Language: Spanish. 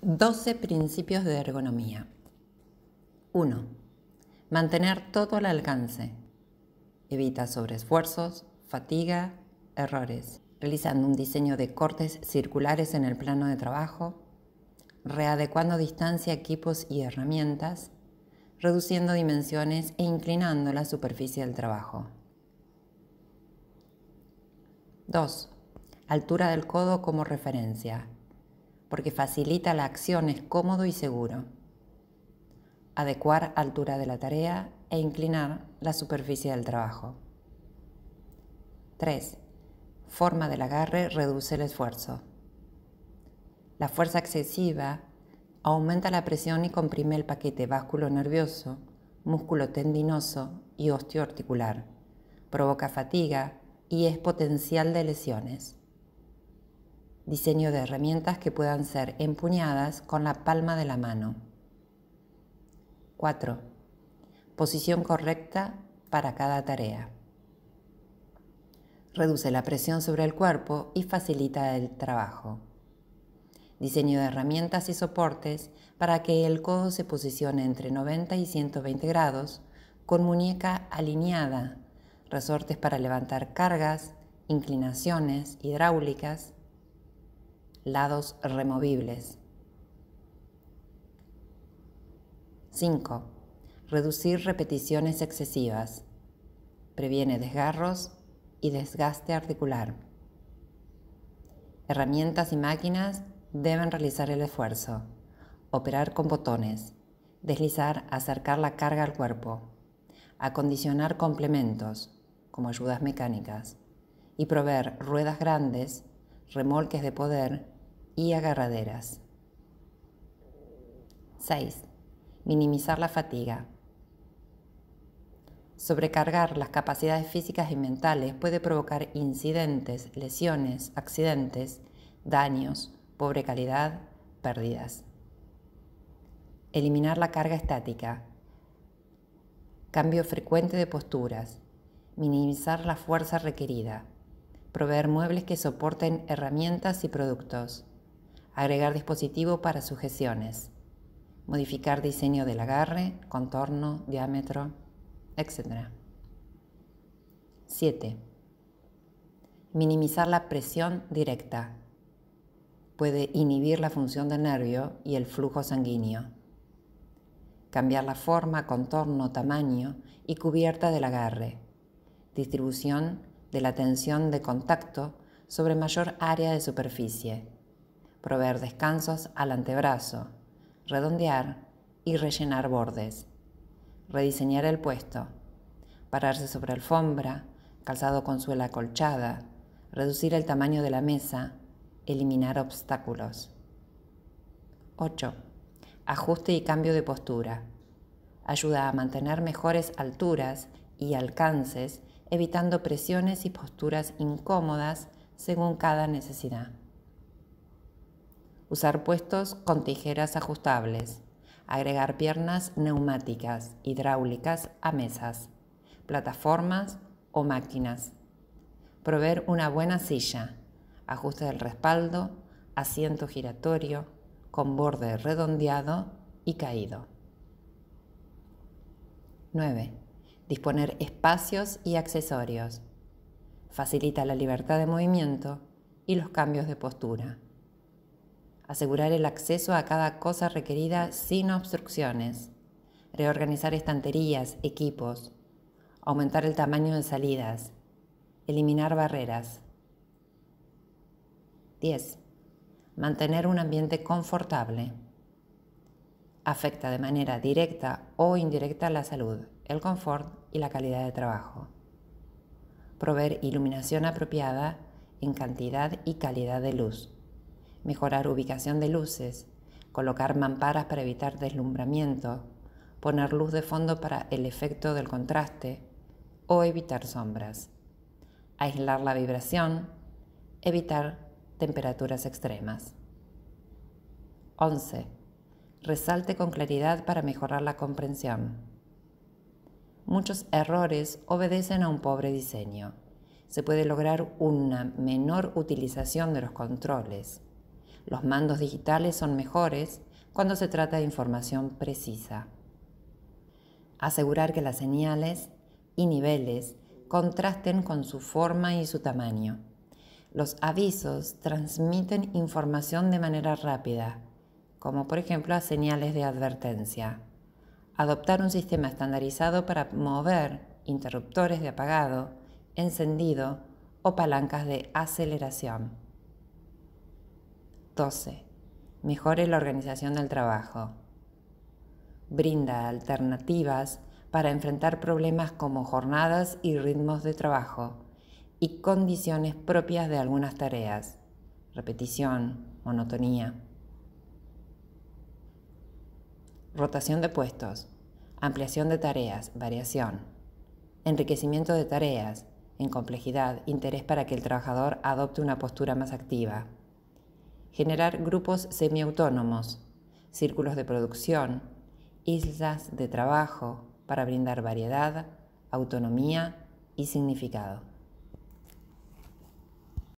12 principios de ergonomía. 1. Mantener todo al alcance. Evita sobreesfuerzos, fatiga, errores. Realizando un diseño de cortes circulares en el plano de trabajo. Readecuando distancia, equipos y herramientas. Reduciendo dimensiones e inclinando la superficie del trabajo. 2. Altura del codo como referencia porque facilita la acción, es cómodo y seguro. Adecuar altura de la tarea e inclinar la superficie del trabajo. 3. Forma del agarre reduce el esfuerzo. La fuerza excesiva aumenta la presión y comprime el paquete básculo nervioso, músculo tendinoso y osteoarticular. Provoca fatiga y es potencial de lesiones diseño de herramientas que puedan ser empuñadas con la palma de la mano. 4. Posición correcta para cada tarea. Reduce la presión sobre el cuerpo y facilita el trabajo. Diseño de herramientas y soportes para que el codo se posicione entre 90 y 120 grados, con muñeca alineada, resortes para levantar cargas, inclinaciones hidráulicas, lados removibles. 5. Reducir repeticiones excesivas. Previene desgarros y desgaste articular. Herramientas y máquinas deben realizar el esfuerzo. Operar con botones. Deslizar, acercar la carga al cuerpo. Acondicionar complementos, como ayudas mecánicas. Y proveer ruedas grandes, remolques de poder y agarraderas. 6. Minimizar la fatiga. Sobrecargar las capacidades físicas y mentales puede provocar incidentes, lesiones, accidentes, daños, pobre calidad, pérdidas. Eliminar la carga estática. Cambio frecuente de posturas. Minimizar la fuerza requerida. Proveer muebles que soporten herramientas y productos agregar dispositivo para sujeciones, modificar diseño del agarre, contorno, diámetro, etc. 7. Minimizar la presión directa. Puede inhibir la función del nervio y el flujo sanguíneo. Cambiar la forma, contorno, tamaño y cubierta del agarre. Distribución de la tensión de contacto sobre mayor área de superficie proveer descansos al antebrazo, redondear y rellenar bordes, rediseñar el puesto, pararse sobre alfombra, calzado con suela acolchada, reducir el tamaño de la mesa, eliminar obstáculos. 8. Ajuste y cambio de postura. Ayuda a mantener mejores alturas y alcances, evitando presiones y posturas incómodas según cada necesidad usar puestos con tijeras ajustables, agregar piernas neumáticas, hidráulicas a mesas, plataformas o máquinas, proveer una buena silla, ajuste del respaldo, asiento giratorio, con borde redondeado y caído. 9. Disponer espacios y accesorios. Facilita la libertad de movimiento y los cambios de postura asegurar el acceso a cada cosa requerida sin obstrucciones, reorganizar estanterías, equipos, aumentar el tamaño de salidas, eliminar barreras. 10. Mantener un ambiente confortable. Afecta de manera directa o indirecta la salud, el confort y la calidad de trabajo. Proveer iluminación apropiada en cantidad y calidad de luz mejorar ubicación de luces, colocar mamparas para evitar deslumbramiento, poner luz de fondo para el efecto del contraste o evitar sombras, aislar la vibración, evitar temperaturas extremas. 11. Resalte con claridad para mejorar la comprensión. Muchos errores obedecen a un pobre diseño. Se puede lograr una menor utilización de los controles, los mandos digitales son mejores cuando se trata de información precisa. Asegurar que las señales y niveles contrasten con su forma y su tamaño. Los avisos transmiten información de manera rápida, como por ejemplo a señales de advertencia. Adoptar un sistema estandarizado para mover interruptores de apagado, encendido o palancas de aceleración. 12. Mejore la organización del trabajo. Brinda alternativas para enfrentar problemas como jornadas y ritmos de trabajo y condiciones propias de algunas tareas, repetición, monotonía. Rotación de puestos, ampliación de tareas, variación, enriquecimiento de tareas, en complejidad, interés para que el trabajador adopte una postura más activa generar grupos semiautónomos, círculos de producción, islas de trabajo para brindar variedad, autonomía y significado.